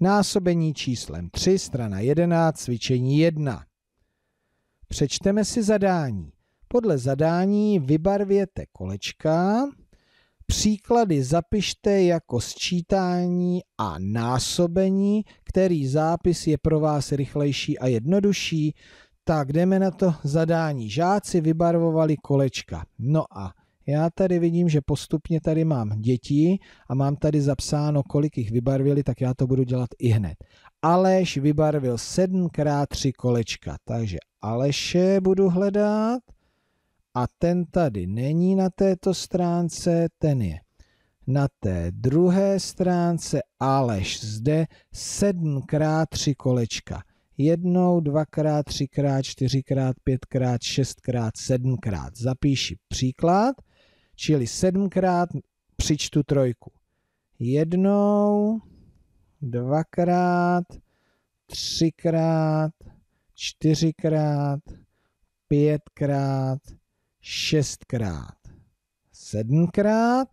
Násobení číslem 3, strana 11, cvičení 1. Přečteme si zadání. Podle zadání vybarvěte kolečka, příklady zapište jako sčítání a násobení, který zápis je pro vás rychlejší a jednodušší. Tak jdeme na to zadání. Žáci vybarvovali kolečka. No a já tady vidím, že postupně tady mám děti a mám tady zapsáno, kolik jich vybarvili, tak já to budu dělat i hned. Aleš vybarvil 7x3 kolečka, takže Aleše budu hledat a ten tady není na této stránce, ten je na té druhé stránce Aleš zde 7x3 kolečka. Jednou, dvakrát, třikrát, čtyřikrát, pětkrát, šestkrát, sedmkrát. Zapíši příklad. Čili sedmkrát přičtu trojku. Jednou, dvakrát, třikrát, čtyřikrát, pětkrát, šestkrát, sedmkrát.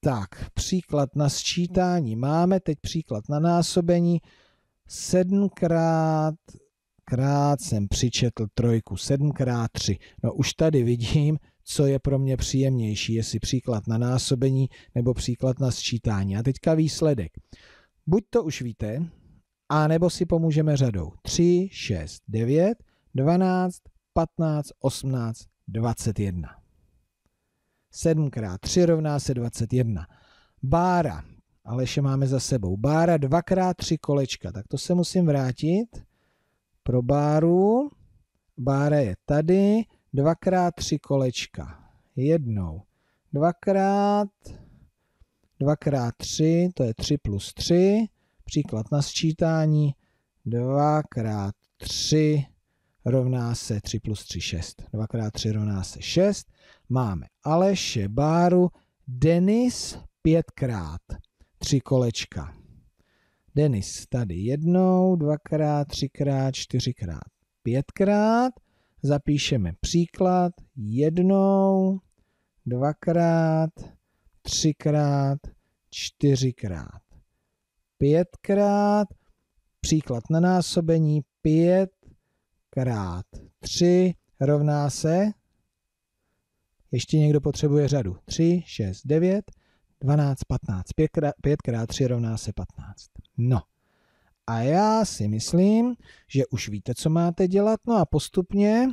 Tak, příklad na sčítání máme, teď příklad na násobení. Sedmkrát krát jsem přičetl trojku, sedmkrát tři. No už tady vidím, co je pro mě příjemnější, jestli příklad na násobení nebo příklad na sčítání. A teďka výsledek. Buď to už víte, a nebo si pomůžeme řadou 3, 6, 9, 12, 15, 18, 21. 7 x 3 rovná se 21. Bára, Aleše máme za sebou. Bára 2 x 3 kolečka, tak to se musím vrátit pro Báru. Bára je tady, dvakrát tři kolečka. Jednou. Dvakrát, dvakrát tři, to je tři plus tři. Příklad na sčítání. Dvakrát tři rovná se 3 plus 3, 6. dvakrát tři 3 rovná se 6. Máme Aleše, Báru, Denis pětkrát. Tři kolečka. Denis tady jednou, dvakrát, třikrát, čtyřikrát, pětkrát zapíšeme příklad jednou, dvakrát, třikrát, čtyřikrát, pětkrát, příklad na násobení, pět krát tři rovná se, ještě někdo potřebuje řadu, tři, šest, devět, dvanáct, patnáct, pětkrát, pětkrát tři rovná se patnáct. No. A já si myslím, že už víte, co máte dělat. No a postupně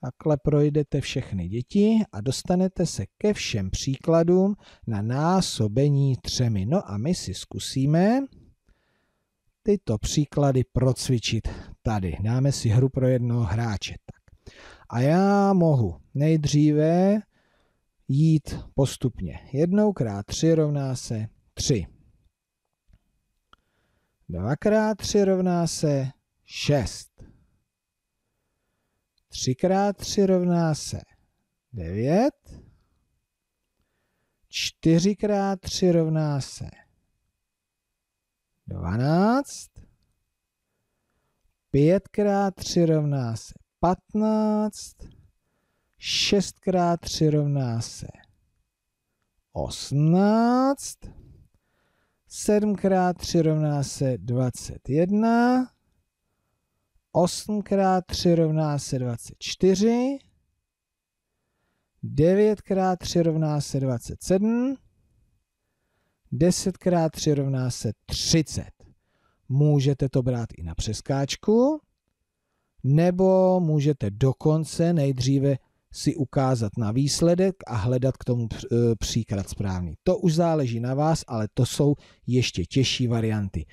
takhle projdete všechny děti a dostanete se ke všem příkladům na násobení třemi. No a my si zkusíme tyto příklady procvičit tady. Dáme si hru pro jednoho hráče. Tak. A já mohu nejdříve jít postupně. Jednou krát tři rovná se tři. Dvakrát krát rovná se šest. Třikrát krát rovná se devět. Čtyřikrát krát rovná se dvanáct. Pětkrát krát rovná se patnáct. Šestkrát krát rovná se 18. 7 x 3 rovná se 21. 8 x 3 rovná se 24. 9 x 3 rovná se 27. 10 x 3 rovná se 30. Můžete to brát i na přeskáčku, nebo můžete dokonce nejdříve si ukázat na výsledek a hledat k tomu eh, příklad správný. To už záleží na vás, ale to jsou ještě těžší varianty.